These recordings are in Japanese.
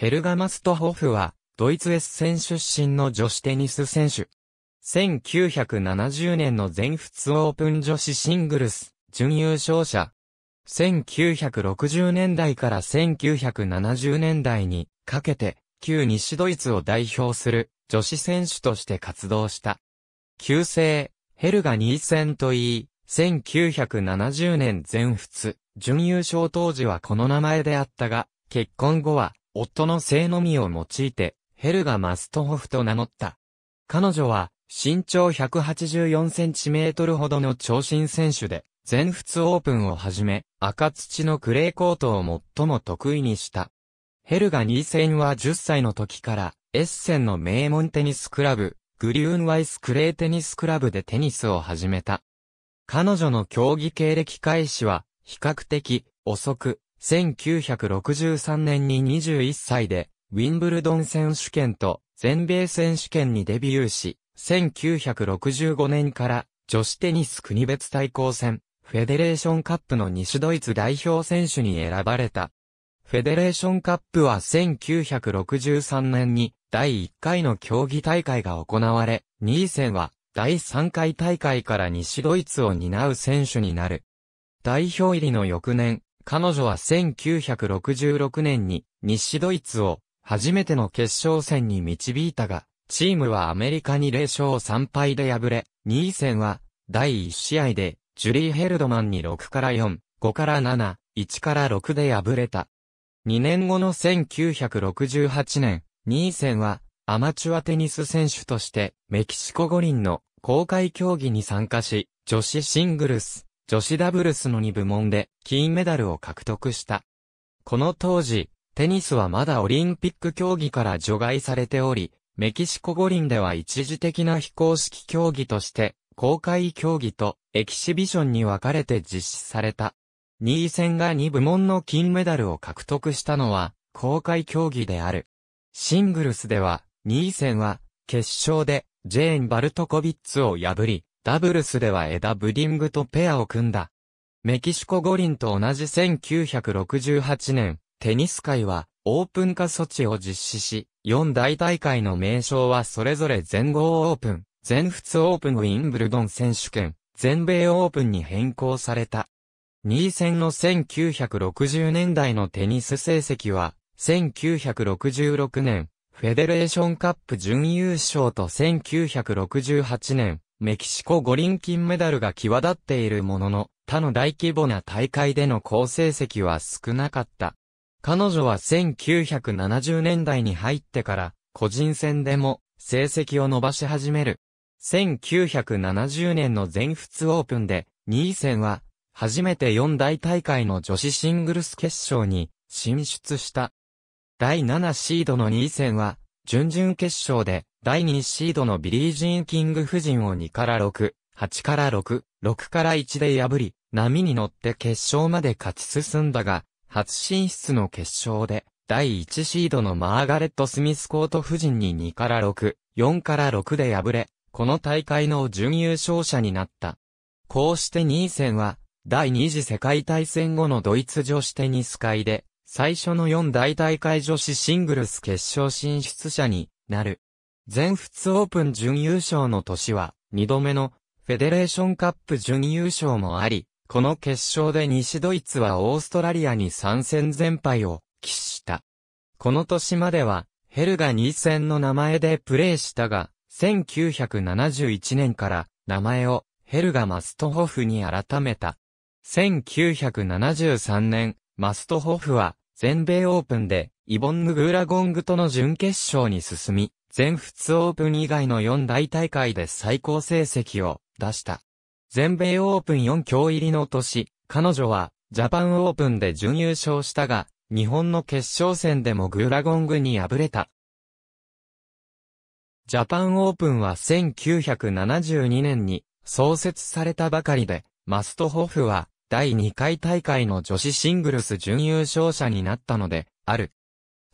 ヘルガ・マストホフは、ドイツエッセン出身の女子テニス選手。1970年の全仏オープン女子シングルス、準優勝者。1960年代から1970年代にかけて、旧西ドイツを代表する女子選手として活動した。旧姓、ヘルガ・ニーセンといい、1970年全仏、準優勝当時はこの名前であったが、結婚後は、夫の姓のみを用いて、ヘルガ・マストホフと名乗った。彼女は、身長184センチメートルほどの長身選手で、全仏オープンをはじめ、赤土のクレーコートを最も得意にした。ヘルガ2戦は10歳の時から、エッセンの名門テニスクラブ、グリューンワイスクレーテニスクラブでテニスを始めた。彼女の競技経歴開始は、比較的、遅く、1963年に21歳で、ウィンブルドン選手権と全米選手権にデビューし、1965年から女子テニス国別対抗戦、フェデレーションカップの西ドイツ代表選手に選ばれた。フェデレーションカップは1963年に第1回の競技大会が行われ、2位戦は第3回大会から西ドイツを担う選手になる。代表入りの翌年、彼女は1966年に西ドイツを初めての決勝戦に導いたが、チームはアメリカに0勝3敗で敗れ、2位戦は第1試合でジュリー・ヘルドマンに6から4、5から7、1から6で敗れた。2年後の1968年、2位戦はアマチュアテニス選手としてメキシコ五輪の公開競技に参加し、女子シングルス、女子ダブルスの2部門で金メダルを獲得した。この当時、テニスはまだオリンピック競技から除外されており、メキシコ五輪では一時的な非公式競技として、公開競技とエキシビションに分かれて実施された。2位戦が2部門の金メダルを獲得したのは、公開競技である。シングルスでは、2位戦は、決勝で、ジェーン・バルトコビッツを破り、ダブルスではエダ・ブディングとペアを組んだ。メキシコ五輪と同じ1968年、テニス界はオープン化措置を実施し、四大大会の名称はそれぞれ全豪オープン、全仏オープンウィンブルドン選手権、全米オープンに変更された。2戦の1960年代のテニス成績は、1966年、フェデレーションカップ準優勝と1968年、メキシコ五輪金メダルが際立っているものの、他の大規模な大会での好成績は少なかった。彼女は1970年代に入ってから、個人戦でも成績を伸ばし始める。1970年の全仏オープンで、2位戦は、初めて四大大会の女子シングルス決勝に進出した。第7シードの2位戦は、準々決勝で第2シードのビリー・ジーン・キング夫人を2から6、8から6、6から1で破り、波に乗って決勝まで勝ち進んだが、初進出の決勝で、第1シードのマーガレット・スミスコート夫人に2から6、4から6で敗れ、この大会の準優勝者になった。こうして2センは、第二次世界大戦後のドイツ女子テニス界で、最初の4大大会女子シングルス決勝進出者になる。全仏オープン準優勝の年は、2度目のフェデレーションカップ準優勝もあり、この決勝で西ドイツはオーストラリアに3戦全敗を喫した。この年までは、ヘルが2戦の名前でプレーしたが、1971年から名前をヘルガ・マストホフに改めた。1973年、マストホフは全米オープンで、イボンヌ・グーラゴングとの準決勝に進み、全仏オープン以外の4大大会で最高成績を出した。全米オープン4強入りの年、彼女は、ジャパンオープンで準優勝したが、日本の決勝戦でもグーラゴングに敗れた。ジャパンオープンは1972年に創設されたばかりで、マストホフは第2回大会の女子シングルス準優勝者になったので、ある。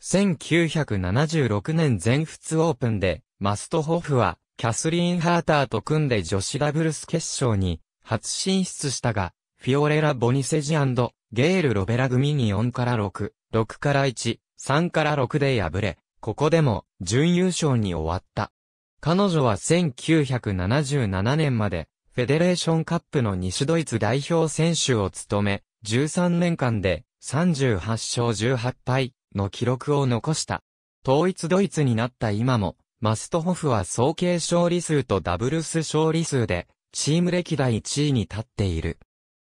1976年全仏オープンで、マストホフは、キャスリーン・ハーターと組んで女子ダブルス決勝に、初進出したが、フィオレラ・ボニセジゲール・ロベラ組に4から6、6から1、3から6で敗れ、ここでも準優勝に終わった。彼女は1977年までフェデレーションカップの西ドイツ代表選手を務め、13年間で38勝18敗の記録を残した。統一ドイツになった今も、マストホフは総計勝利数とダブルス勝利数で、チーム歴代1位に立っている。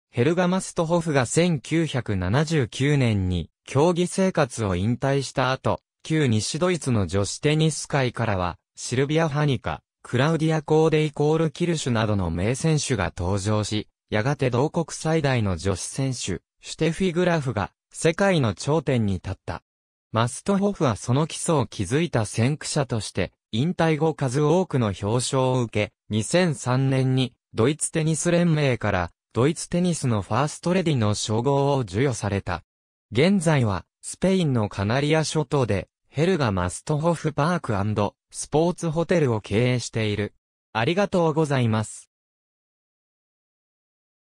ヘルガ・マストホフが1979年に競技生活を引退した後、旧西ドイツの女子テニス界からは、シルビア・ハニカ、クラウディア・コーデイ・コール・キルシュなどの名選手が登場し、やがて同国最大の女子選手、シュテフィグラフが世界の頂点に立った。マストホフはその基礎を築いた先駆者として、引退後数多くの表彰を受け、2003年にドイツテニス連盟からドイツテニスのファーストレディの称号を授与された。現在はスペインのカナリア諸島でヘルガ・マストホフパークスポーツホテルを経営している。ありがとうございます。